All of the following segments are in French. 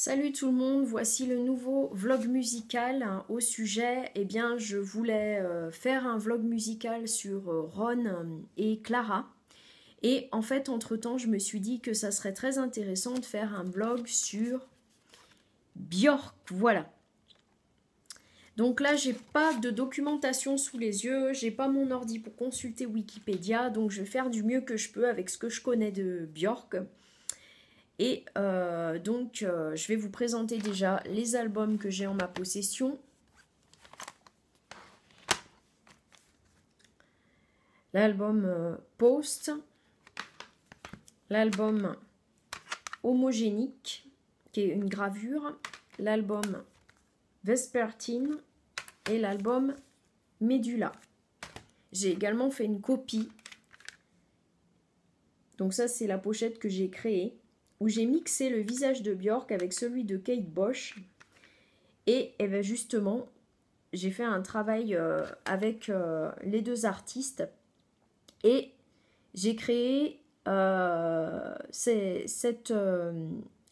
Salut tout le monde, voici le nouveau vlog musical hein, au sujet. Eh bien, je voulais euh, faire un vlog musical sur euh, Ron euh, et Clara. Et en fait, entre-temps, je me suis dit que ça serait très intéressant de faire un vlog sur Björk. Voilà. Donc là, j'ai pas de documentation sous les yeux, j'ai pas mon ordi pour consulter Wikipédia, donc je vais faire du mieux que je peux avec ce que je connais de Björk. Et euh, donc, euh, je vais vous présenter déjà les albums que j'ai en ma possession. L'album euh, Post, l'album Homogénique, qui est une gravure, l'album Vespertine et l'album Médula. J'ai également fait une copie. Donc ça, c'est la pochette que j'ai créée où j'ai mixé le visage de Björk avec celui de Kate Bosch. Et, eh ben, justement, j'ai fait un travail euh, avec euh, les deux artistes et j'ai créé euh, cette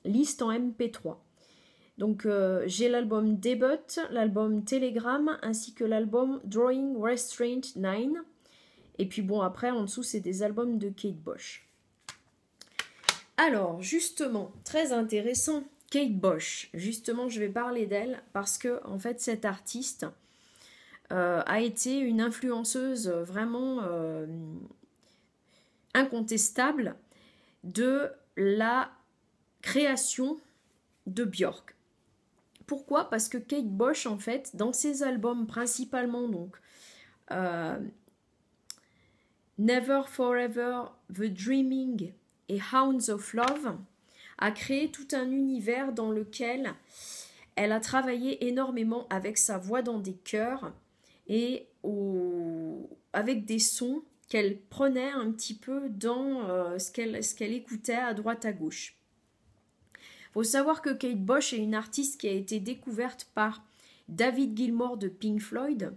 liste en MP3. Donc j'ai l'album Debut, l'album Telegram ainsi que l'album Drawing Restraint 9. Et puis bon après en dessous c'est des albums de Kate Bosch. Alors, justement, très intéressant, Kate Bosch. Justement, je vais parler d'elle parce que, en fait, cette artiste euh, a été une influenceuse vraiment euh, incontestable de la création de Björk. Pourquoi Parce que Kate Bosch, en fait, dans ses albums principalement, donc euh, Never Forever, The Dreaming, et Hounds of Love, a créé tout un univers dans lequel elle a travaillé énormément avec sa voix dans des chœurs et avec des sons qu'elle prenait un petit peu dans euh, ce qu'elle écoutait à droite à gauche. Il Faut savoir que Kate Bosch est une artiste qui a été découverte par David Gilmour de Pink Floyd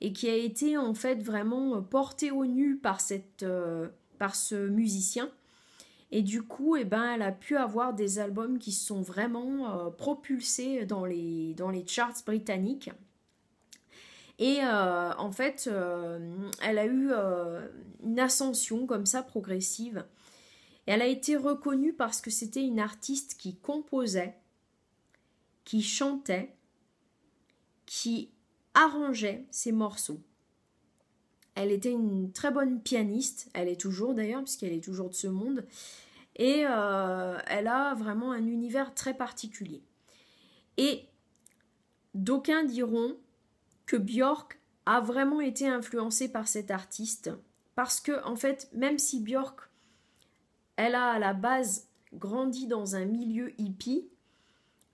et qui a été en fait vraiment portée au nu par euh, ce musicien et du coup, eh ben, elle a pu avoir des albums qui sont vraiment euh, propulsés dans les, dans les charts britanniques. Et euh, en fait, euh, elle a eu une ascension comme ça progressive. Et elle a été reconnue parce que c'était une artiste qui composait, qui chantait, qui arrangeait ses morceaux. Elle était une très bonne pianiste, elle est toujours d'ailleurs, puisqu'elle est toujours de ce monde, et euh, elle a vraiment un univers très particulier. Et d'aucuns diront que Björk a vraiment été influencée par cet artiste, parce que en fait, même si Björk, elle a à la base grandi dans un milieu hippie,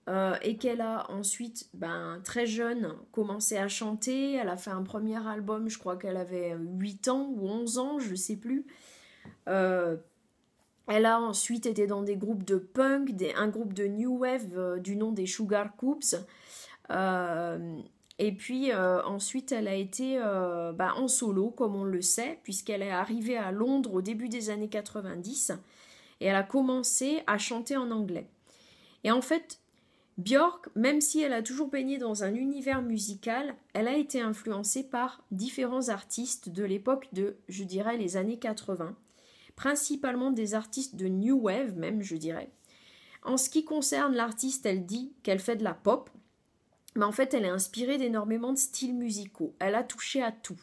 euh, et qu'elle a ensuite, ben, très jeune, commencé à chanter. Elle a fait un premier album, je crois qu'elle avait 8 ans ou 11 ans, je ne sais plus. Euh, elle a ensuite été dans des groupes de punk, des, un groupe de new wave euh, du nom des Sugar Coops. et puis ensuite, elle a été ben, en solo, comme on le sait, puisqu'elle est arrivée à Londres au début des années 90 et elle a commencé à chanter en anglais. Et en fait, Björk, même si elle a toujours baigné dans un univers musical, elle a été influencée par différents artistes de l'époque de, je dirais, les années 80, principalement des artistes de New Wave même, je dirais. En ce qui concerne l'artiste, elle dit qu'elle fait de la pop, mais en fait elle est inspirée d'énormément de styles musicaux, elle a touché à tout.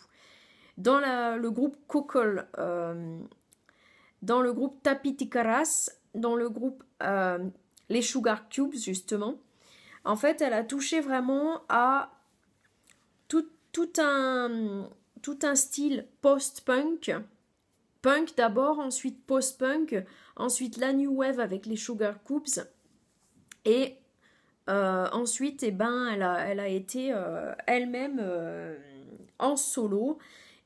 Dans le groupe Coco, euh, dans le groupe Tapitikaras, dans le groupe... Euh, les Sugar Cubes, justement. En fait, elle a touché vraiment à tout, un, style post-punk. Punk, d'abord, ensuite post-punk, ensuite la new wave avec les Sugar Coops. Et euh, ensuite, eh ben, elle, a, été euh, elle-même euh, en solo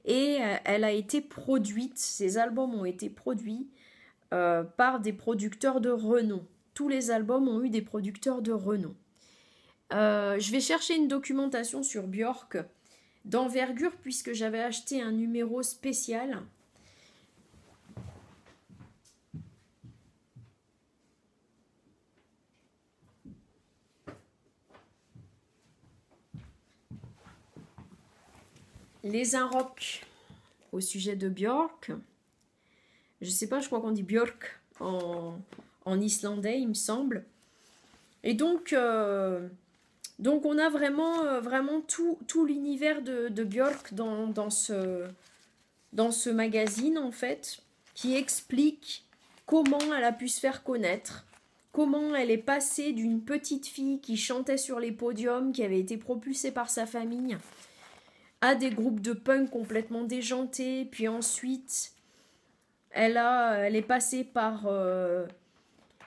et elle a été produite, ses albums ont été produits par des producteurs de renom. Tous les albums ont eu des producteurs de renom. Euh, je vais chercher une documentation sur Björk d'envergure puisque j'avais acheté un numéro spécial. Les Inrocks au sujet de Björk. Je sais pas, je crois qu'on dit Björk en, islandais, il me semble. Et donc, euh, donc on a vraiment, euh, vraiment tout, tout l'univers de, Bjork Björk dans, ce, dans ce magazine en fait, qui explique comment elle a pu se faire connaître, comment elle est passée d'une petite fille qui chantait sur les podiums, qui avait été propulsée par sa famille, à des groupes de punk complètement déjantés, puis ensuite elle, a, elle est passée par... Euh,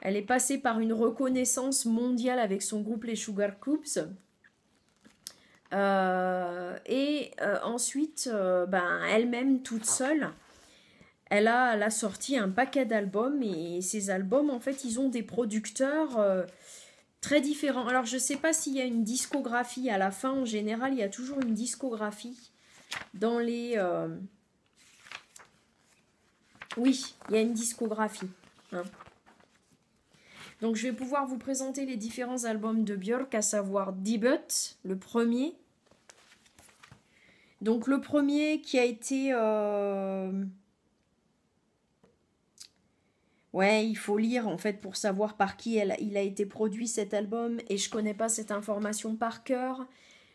elle est passée par une reconnaissance mondiale avec son groupe Les Sugar Coops. Euh, et euh, ensuite, euh, ben, elle-même toute seule, elle a, elle a sorti un paquet d'albums et ces albums, en fait, ils ont des producteurs très différents. Alors, je ne sais pas s'il y a une discographie à la fin. En général, il y a toujours une discographie dans les... Oui, il y a une discographie. Hein. Donc je vais pouvoir vous présenter les différents albums de Björk, à savoir *Debut*, le premier. Donc le premier qui a été... Euh, ouais, il faut lire en fait pour savoir par qui il a été produit cet album et je connais pas cette information par cœur.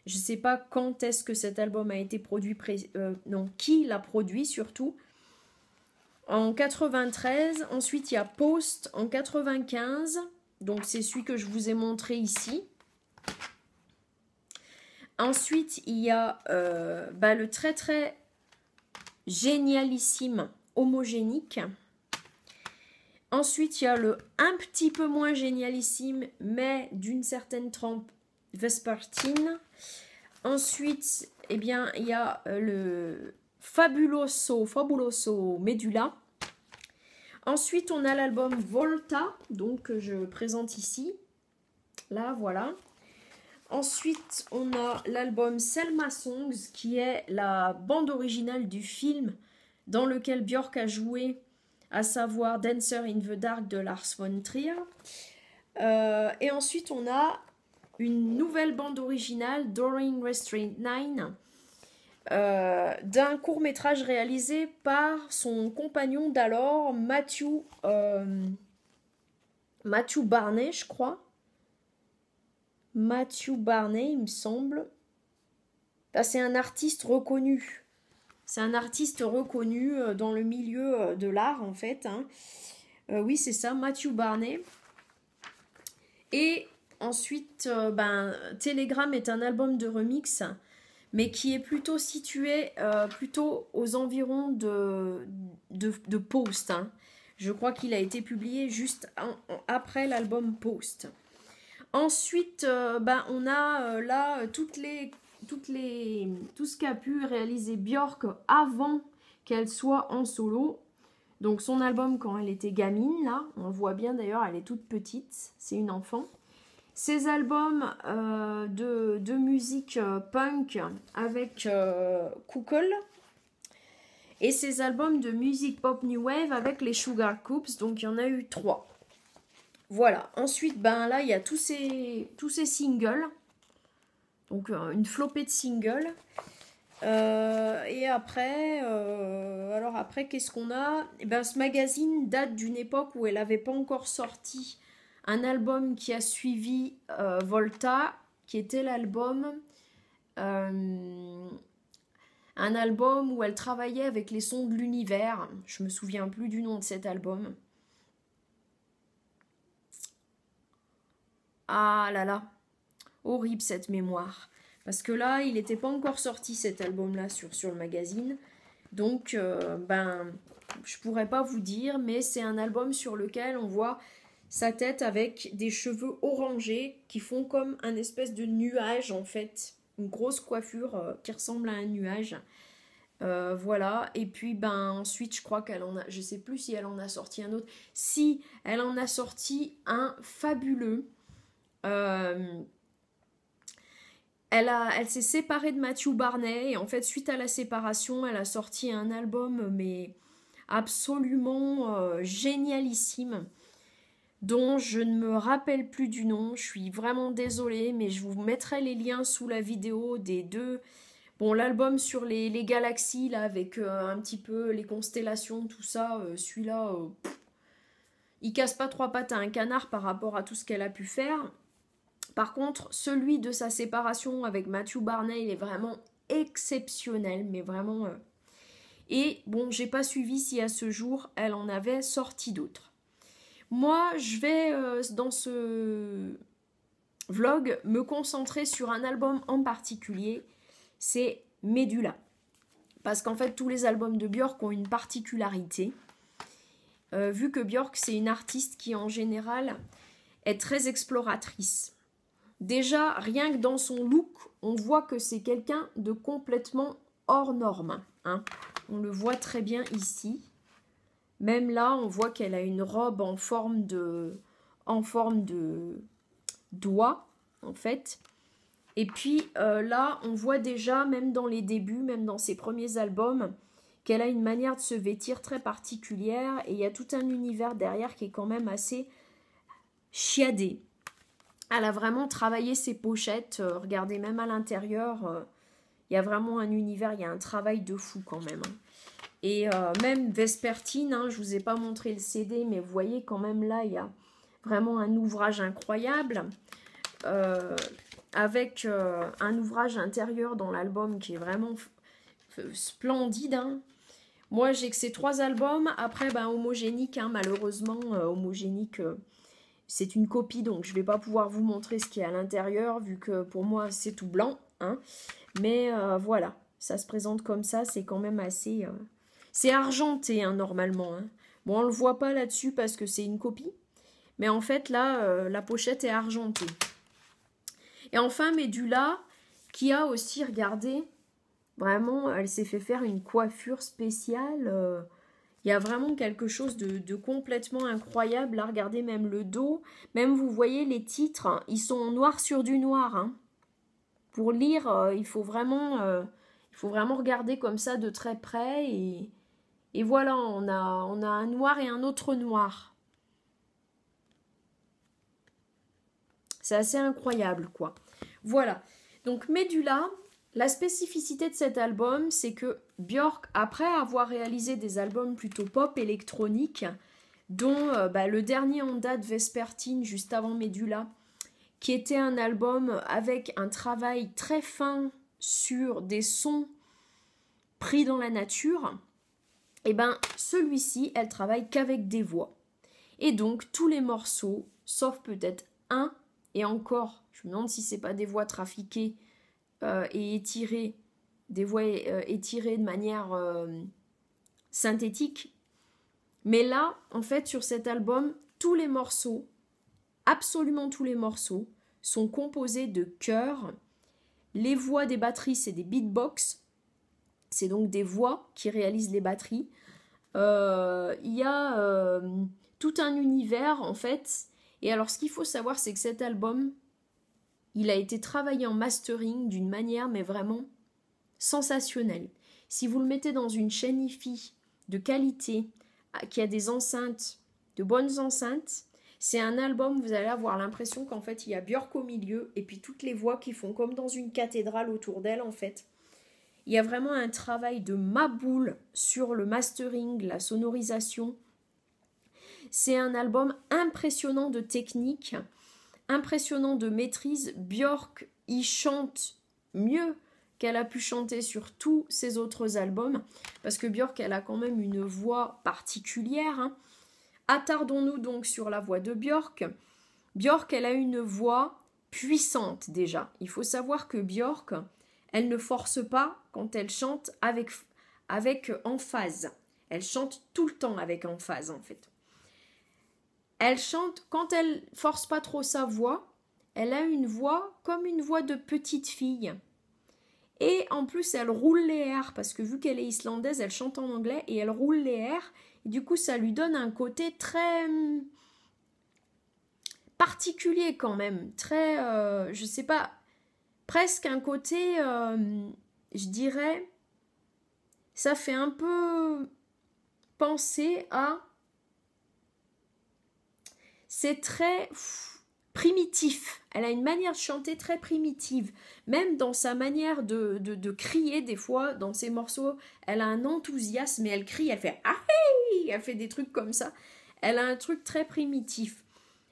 Je ne sais pas quand est-ce que cet album a été produit, euh, non, qui l'a produit surtout en 93. Ensuite, il y a Post en 95. Donc, c'est celui que je vous ai montré ici. Ensuite, il y a euh, bah, le très très génialissime homogénique. Ensuite, il y a le un petit peu moins génialissime, mais d'une certaine trempe Vespertine. Ensuite, eh bien, il y a euh, le Fabuloso, Fabuloso Medulla. Ensuite, on a l'album Volta, donc que je présente ici. Là, voilà. Ensuite, on a l'album Selma Songs, qui est la bande originale du film dans lequel Björk a joué, à savoir Dancer in the Dark de Lars von Trier. Euh, et ensuite, on a une nouvelle bande originale, During Restraint 9, euh, d'un court métrage réalisé par son compagnon d'alors, Matthew, euh, Matthew Barney, je crois. Matthew Barney, il me semble. Ah, c'est un artiste reconnu. C'est un artiste reconnu euh, dans le milieu de l'art, en fait. Hein. oui, c'est ça, Matthew Barney. Et ensuite, ben, Telegram est un album de remix mais qui est plutôt situé euh, plutôt aux environs de, de, Post. Hein. Je crois qu'il a été publié juste après l'album Post. Ensuite, euh, ben, on a euh, là toutes les, toutes les, tout ce qu'a pu réaliser Björk avant qu'elle soit en solo. Donc son album quand elle était gamine, là, on voit bien d'ailleurs, elle est toute petite, c'est une enfant. Ses albums euh, de, musique euh, punk avec euh, Kukol et ses albums de musique pop new wave avec les Sugar Coops, donc il y en a eu trois. Voilà, ensuite, ben là, il y a tous ces, tous ces singles, donc une flopée de singles. et après, alors après, qu'est-ce qu'on a eh ben, Ce magazine date d'une époque où elle n'avait pas encore sorti un album qui a suivi euh, Volta, qui était l'album... Euh, un album où elle travaillait avec les sons de l'univers. Je me souviens plus du nom de cet album. Ah là là, horrible cette mémoire. Parce que là, il n'était pas encore sorti cet album-là sur, sur le magazine. Donc, euh, ben, je pourrais pas vous dire, mais c'est un album sur lequel on voit sa tête avec des cheveux orangés qui font comme un espèce de nuage en fait, une grosse coiffure euh, qui ressemble à un nuage. Euh, voilà, et puis ben ensuite je crois qu'elle en a, je sais plus si elle en a sorti un autre. Si elle en a sorti un fabuleux, euh, elle, s'est séparée de Matthew Barney et en fait suite à la séparation elle a sorti un album mais absolument génialissime dont je ne me rappelle plus du nom. Je suis vraiment désolée, mais je vous mettrai les liens sous la vidéo des deux. Bon, l'album sur les, galaxies, là, avec euh, un petit peu les constellations, tout ça, euh, celui-là, euh, il casse pas trois pattes à un canard par rapport à tout ce qu'elle a pu faire. Par contre, celui de sa séparation avec Matthew Barney, il est vraiment exceptionnel, mais vraiment. Et bon, j'ai pas suivi si à ce jour, elle en avait sorti d'autres. Moi, je vais euh, dans ce vlog me concentrer sur un album en particulier, c'est Medula. Parce qu'en fait, tous les albums de Björk ont une particularité. Euh, vu que Björk, c'est une artiste qui, en général, est très exploratrice. Déjà, rien que dans son look, on voit que c'est quelqu'un de complètement hors norme. Hein. On le voit très bien ici. Même là, on voit qu'elle a une robe en forme de, en forme de doigt, en fait. Et puis euh, là, on voit déjà, même dans les débuts, même dans ses premiers albums, qu'elle a une manière de se vêtir très particulière et il y a tout un univers derrière qui est quand même assez chiadé. Elle a vraiment travaillé ses pochettes, euh, regardez même à l'intérieur, euh, il y a vraiment un univers, il y a un travail de fou quand même. Hein. Et euh, même Vespertine, hein, je ne vous ai pas montré le CD, mais vous voyez quand même là, il y a vraiment un ouvrage incroyable. Euh, avec euh, un ouvrage intérieur dans l'album qui est vraiment splendide. Hein. Moi, j'ai que ces trois albums. Après, ben, homogénique, hein, malheureusement, homogénique, c'est une copie, donc je ne vais pas pouvoir vous montrer ce qui est à l'intérieur, vu que pour moi, c'est tout blanc. Mais voilà, ça se présente comme ça, c'est quand même assez c'est argenté hein, normalement. Hein. Bon, on ne le voit pas là-dessus parce que c'est une copie. Mais en fait, là, euh, la pochette est argentée. Et enfin, Medula, qui a aussi, regardé. vraiment, elle s'est fait faire une coiffure spéciale. Euh. il y a vraiment quelque chose de, complètement incroyable. Là, regardez même le dos. Même, vous voyez, les titres, hein, ils sont en noir sur du noir. Pour lire, euh, il, faut vraiment, il faut vraiment regarder comme ça de très près et et voilà, on a, un noir et un autre noir. C'est assez incroyable, quoi. Voilà. Donc Medula, la spécificité de cet album, c'est que Björk, après avoir réalisé des albums plutôt pop électroniques, dont euh, bah, le dernier en date Vespertine, juste avant Medula, qui était un album avec un travail très fin sur des sons pris dans la nature, et eh ben celui-ci, elle travaille qu'avec des voix. Et donc tous les morceaux, sauf peut-être un, et encore, je me demande si c'est pas des voix trafiquées euh, et étirées, des voix euh, étirées de manière euh, synthétique. Mais là, en fait, sur cet album, tous les morceaux, absolument tous les morceaux, sont composés de chœurs. Les voix des batteries, et des beatbox, c'est donc des voix qui réalisent les batteries. Euh, il y a euh, tout un univers en fait. Et alors ce qu'il faut savoir c'est que cet album, il a été travaillé en mastering d'une manière mais vraiment sensationnelle. Si vous le mettez dans une chaîne IFI de qualité, ah, qui a des enceintes, de bonnes enceintes, c'est un album, vous allez avoir l'impression qu'en fait il y a Björk au milieu et puis toutes les voix qui font comme dans une cathédrale autour d'elle en fait. Il y a vraiment un travail de maboule sur le mastering, la sonorisation. C'est un album impressionnant de technique, impressionnant de maîtrise. Björk y chante mieux qu'elle a pu chanter sur tous ses autres albums, parce que Björk, elle a quand même une voix particulière. Hein. Attardons-nous donc sur la voix de Björk. Björk, elle a une voix puissante déjà. Il faut savoir que Björk, elle ne force pas quand elle chante avec, avec emphase. Elle chante tout le temps avec emphase en fait. Elle chante quand elle force pas trop sa voix. Elle a une voix comme une voix de petite fille. Et en plus, elle roule les airs parce que vu qu'elle est islandaise, elle chante en anglais et elle roule les airs. Et du coup, ça lui donne un côté très hum, particulier quand même, très, je euh, je sais pas, presque un côté, euh, je dirais, ça fait un peu penser à c'est très primitif. Elle a une manière de chanter très primitive. Même dans sa manière de, de, crier, des fois, dans ses morceaux, elle a un enthousiasme et elle crie, elle fait ah Elle fait des trucs comme ça. Elle a un truc très primitif.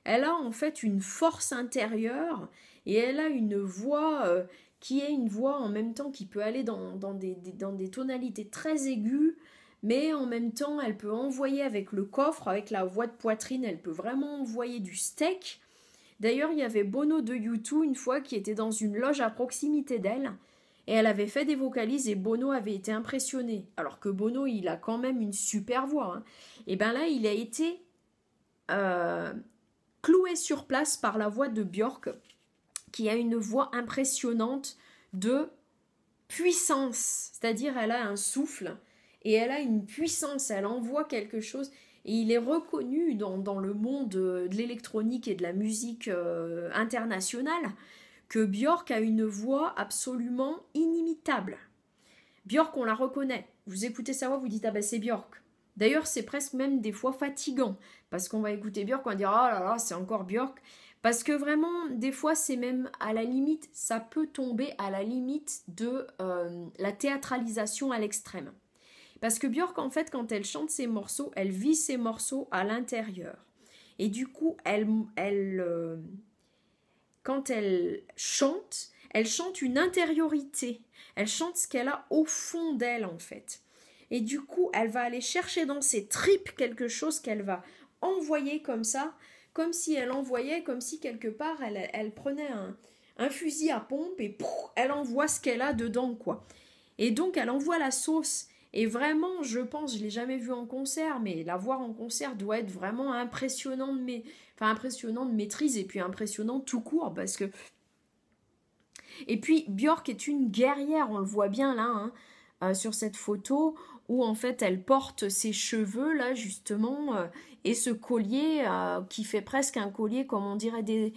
Elle a en fait une force intérieure et elle a une voix euh, qui est une voix en même temps qui peut aller dans, des, dans, des, tonalités très aiguës, mais en même temps elle peut envoyer avec le coffre, avec la voix de poitrine, elle peut vraiment envoyer du steak. D'ailleurs, il y avait Bono de U2 une fois qui était dans une loge à proximité d'elle. Et elle avait fait des vocalises et Bono avait été impressionné. Alors que Bono, il a quand même une super voix. Hein. Et bien là, il a été euh, cloué sur place par la voix de Björk qui a une voix impressionnante de puissance, c'est-à-dire elle a un souffle et elle a une puissance, elle envoie quelque chose. Et il est reconnu dans, le monde de, l'électronique et de la musique euh, internationale que Björk a une voix absolument inimitable. Björk, on la reconnaît. Vous écoutez sa voix, vous dites Ah ben c'est Björk. D'ailleurs, c'est presque même des fois fatigant parce qu'on va écouter Björk, on va oh là là, c'est encore Björk. Parce que vraiment, des fois, c'est même à la limite, ça peut tomber à la limite de euh, la théâtralisation à l'extrême. Parce que Björk, en fait, quand elle chante ses morceaux, elle vit ses morceaux à l'intérieur. Et du coup, elle, elle euh, quand elle chante, elle chante une intériorité. Elle chante ce qu'elle a au fond d'elle, en fait. Et du coup, elle va aller chercher dans ses tripes quelque chose qu'elle va envoyer comme ça comme si elle envoyait, comme si quelque part elle, prenait un, fusil à pompe et elle envoie ce qu'elle a dedans, quoi. Et donc elle envoie la sauce. Et vraiment, je pense, je l'ai jamais vue en concert, mais la voir en concert doit être vraiment impressionnant de, mais, enfin, impressionnant de maîtrise et puis impressionnant tout court parce que. Et puis Björk est une guerrière, on le voit bien là, hein, euh, sur cette photo où en fait elle porte ses cheveux là justement euh, et ce collier euh, qui fait presque un collier, comme on dirait, des,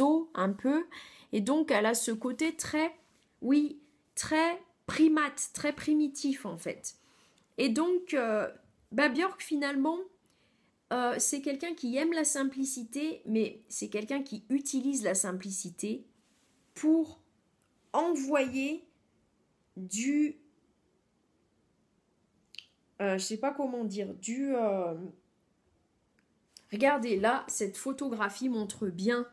os un peu. Et donc, elle a ce côté très, oui, très primate, très primitif en fait. Et donc, euh, bah, finalement, euh, c'est quelqu'un qui aime la simplicité, mais c'est quelqu'un qui utilise la simplicité pour envoyer du... Euh, je sais pas comment dire, du... Regardez, là, cette photographie montre bien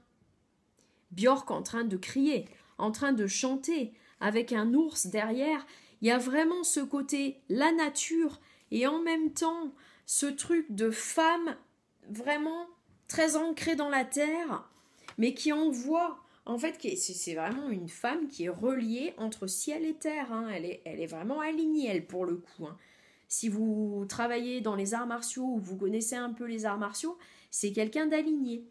Björk en train de crier, en train de chanter, avec un ours derrière. Il y a vraiment ce côté, la nature, et en même temps, ce truc de femme vraiment très ancrée dans la terre, mais qui envoie. En fait, c'est vraiment une femme qui est reliée entre ciel et terre. Hein. Elle, est, elle, est, vraiment alignée, elle, pour le coup. Hein si vous travaillez dans les arts martiaux ou vous connaissez un peu les arts martiaux, c'est quelqu'un d'aligné.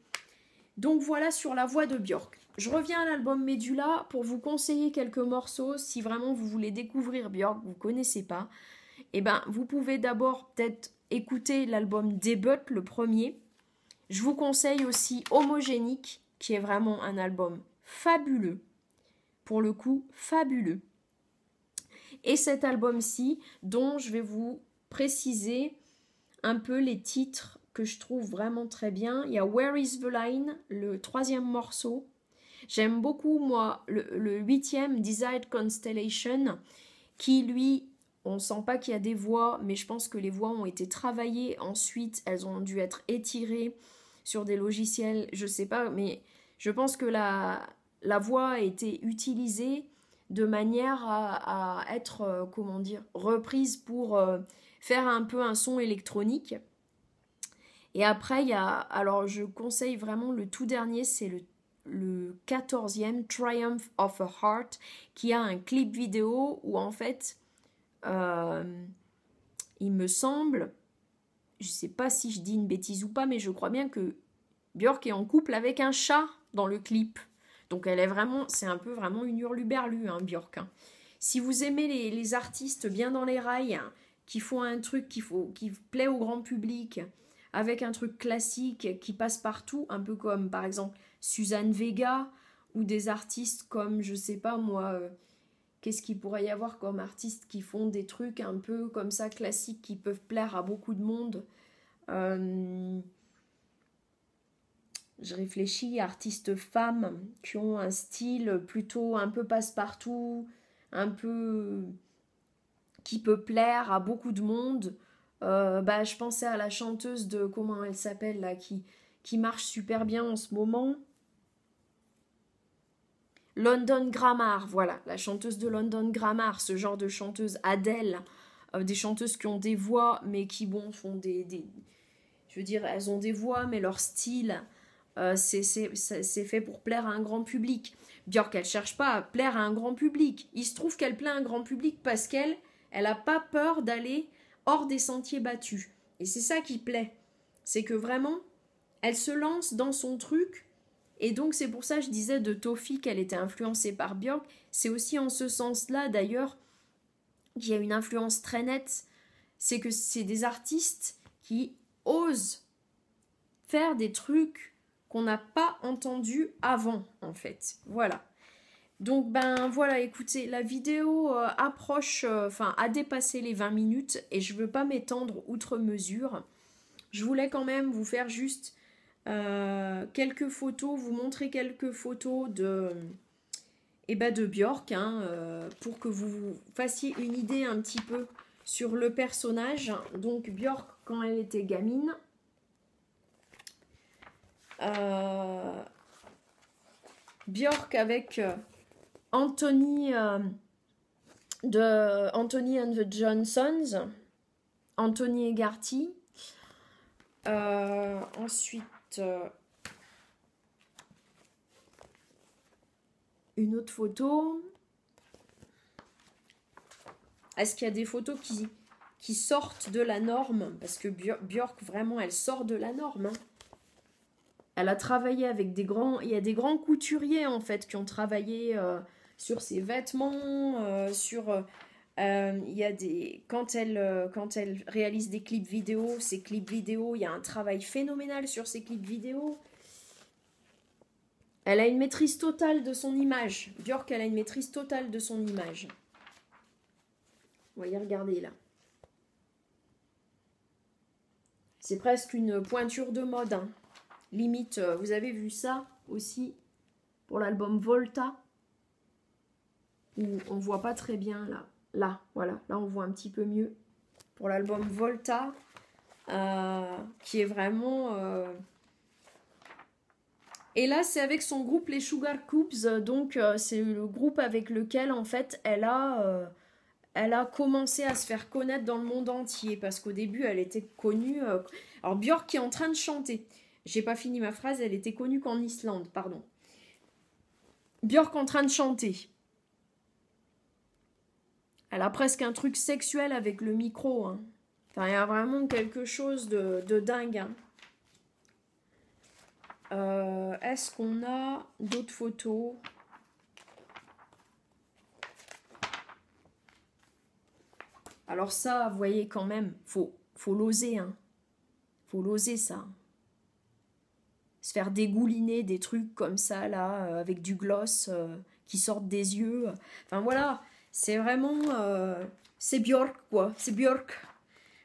Donc voilà sur la voix de Björk. Je reviens à l'album Médula pour vous conseiller quelques morceaux si vraiment vous voulez découvrir Björk, vous ne connaissez pas. Eh bien vous pouvez d'abord peut-être écouter l'album Debut, le premier. Je vous conseille aussi Homogénique, qui est vraiment un album fabuleux. Pour le coup, fabuleux et cet album-ci dont je vais vous préciser un peu les titres que je trouve vraiment très bien. Il y a Where is the Line, le troisième morceau. J'aime beaucoup, moi, le, huitième, Desired Constellation, qui, lui, on sent pas qu'il y a des voix, mais je pense que les voix ont été travaillées. Ensuite, elles ont dû être étirées sur des logiciels, je sais pas, mais je pense que la, la voix a été utilisée de manière à, être, euh, comment dire, reprise pour euh, faire un peu un son électronique. Et après, il y a, alors je conseille vraiment le tout dernier, c'est le, le 14e Triumph of a Heart, qui a un clip vidéo où en fait, euh, il me semble, je sais pas si je dis une bêtise ou pas, mais je crois bien que Björk est en couple avec un chat dans le clip. Donc elle est vraiment, c'est un peu vraiment une hurluberlue, hein, Björk. Hein. Si vous aimez les, artistes bien dans les rails, hein, qui font un truc qui, faut, qui plaît au grand public, avec un truc classique qui passe partout, un peu comme par exemple Suzanne Vega ou des artistes comme, je sais pas moi, euh, qu'est-ce qu'il pourrait y avoir comme artistes qui font des trucs un peu comme ça classiques qui peuvent plaire à beaucoup de monde. Euh, je réfléchis, artistes femmes qui ont un style plutôt un peu passe-partout, un peu euh, qui peut plaire à beaucoup de monde. Euh, bah, je pensais à la chanteuse de comment elle s'appelle là, qui, qui marche super bien en ce moment. London Grammar, voilà, la chanteuse de London Grammar, ce genre de chanteuse, Adèle, euh, des chanteuses qui ont des voix, mais qui, bon, font des, des, Je veux dire, elles ont des voix, mais leur style euh, c'est fait pour plaire à un grand public. Björk, elle cherche pas à plaire à un grand public. Il se trouve qu'elle plaît à un grand public parce qu'elle, elle n'a pas peur d'aller hors des sentiers battus. Et c'est ça qui plaît. C'est que vraiment, elle se lance dans son truc. Et donc c'est pour ça je disais de Tofi qu'elle était influencée par Björk. C'est aussi en ce sens-là d'ailleurs qu'il y a une influence très nette. C'est que c'est des artistes qui osent faire des trucs n'a pas entendu avant, en fait. Voilà. Donc ben voilà, écoutez, la vidéo euh, approche, euh, enfin a dépassé les 20 minutes et je veux pas m'étendre outre mesure. Je voulais quand même vous faire juste euh, quelques photos, vous montrer quelques photos de, et eh ben, de Bjork, hein, pour que vous fassiez une idée un petit peu sur le personnage. Donc Bjork quand elle était gamine, euh, Björk avec euh, Anthony euh, de Anthony and the Johnsons, Anthony et Euh, ensuite, une autre photo. Est-ce qu'il y a des photos qui, qui sortent de la norme Parce que Björk, vraiment, elle sort de la norme. Hein. Elle a travaillé avec des grands... Il y a des grands couturiers, en fait, qui ont travaillé euh, sur ses vêtements, euh, sur... Euh, il y a des... Quand elle, quand elle réalise des clips vidéo, ses clips vidéo, il y a un travail phénoménal sur ses clips vidéo. Elle a une maîtrise totale de son image. Björk, elle a une maîtrise totale de son image. Vous voyez, regardez là. C'est presque une pointure de mode. Hein. Limite, euh, vous avez vu ça aussi pour l'album Volta, où on voit pas très bien là. Là, voilà, là on voit un petit peu mieux. Pour l'album Volta, euh, qui est vraiment... Euh, et là, c'est avec son groupe les Sugar Coops, donc c'est le groupe avec lequel en fait elle a elle a commencé à se faire connaître dans le monde entier parce qu'au début elle était connue. Alors Björk est en train de chanter. J'ai pas fini ma phrase, elle était connue qu'en Islande, pardon. Björk en train de chanter. Elle a presque un truc sexuel avec le micro. Hein. il y a vraiment quelque chose de, dingue. Hein. Euh, est-ce qu'on a d'autres photos Alors ça, vous voyez quand même, faut, faut l'oser. Hein. Faut l'oser ça se faire dégouliner des trucs comme ça, là, euh, avec du gloss euh, qui sortent des yeux. Enfin voilà, c'est vraiment. Euh, c'est Björk, quoi. C'est Björk.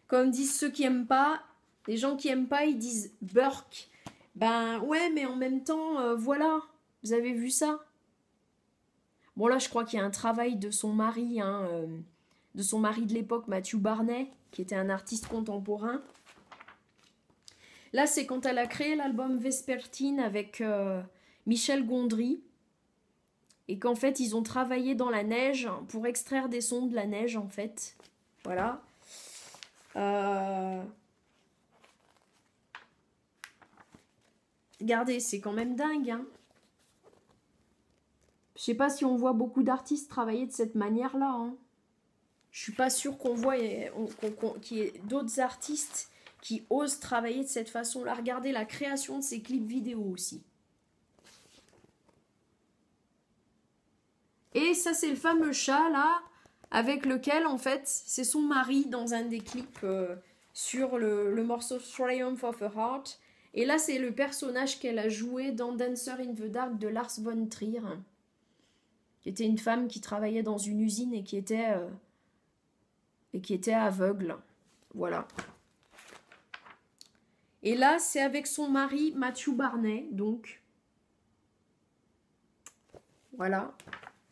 Comme disent ceux qui aiment pas, les gens qui aiment pas, ils disent burk Ben ouais, mais en même temps, voilà, vous avez vu ça Bon là, je crois qu'il y a un travail de son mari, hein, de son mari de l'époque, Matthew Barney, qui était un artiste contemporain, Là, c'est quand elle a créé l'album Vespertine avec euh, Michel Gondry. Et qu'en fait, ils ont travaillé dans la neige pour extraire des sons de la neige, en fait. Voilà. Euh, Regardez, c'est quand même dingue. Je hein. Je sais pas si on voit beaucoup d'artistes travailler de cette manière-là. Je hein. Je suis pas sûre qu'on voit eh, qu'il y ait d'autres artistes qui ose travailler de cette façon-là. Regardez la création de ces clips vidéo aussi. Et ça, c'est le fameux chat là, avec lequel en fait, c'est son mari dans un des clips euh, sur le, morceau Triumph of a Heart. Et là, c'est le personnage qu'elle a joué dans Dancer in the Dark de Lars von Trier, qui était une femme qui travaillait dans une usine et qui était, euh, et qui était aveugle. Voilà. Et là, c'est avec son mari Matthew Barney, donc. Voilà.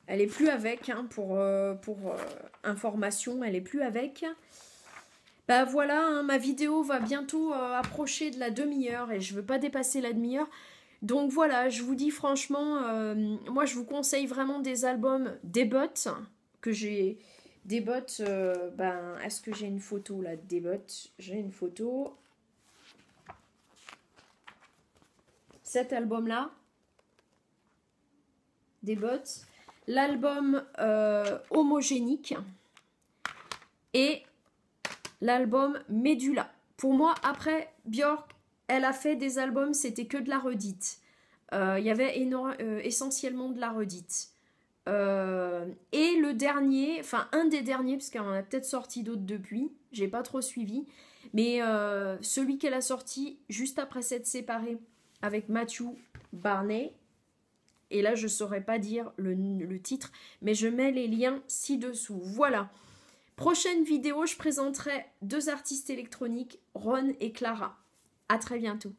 Elle est plus avec, hein, pour, euh, pour euh, information, elle est plus avec. Bah voilà, hein, ma vidéo va bientôt euh, approcher de la demi-heure et je veux pas dépasser la demi-heure. Donc voilà, je vous dis franchement, moi je vous conseille vraiment des albums des bottes que j'ai des bottes, ben, est-ce que j'ai une photo là Des bottes, j'ai une photo. cet album-là, des bottes. l'album euh, homogénique et l'album Médula. Pour moi, après Björk, elle a fait des albums, c'était que de la redite. Euh, il y avait euh, essentiellement de la redite. et le dernier, enfin un des derniers, parce qu'on a peut-être sorti d'autres depuis, j'ai pas trop suivi, mais celui qu'elle a sorti juste après s'être séparée, avec Matthew Barney. Et là, je ne saurais pas dire le, le, titre, mais je mets les liens ci-dessous. Voilà. Prochaine vidéo, je présenterai deux artistes électroniques, Ron et Clara. À très bientôt.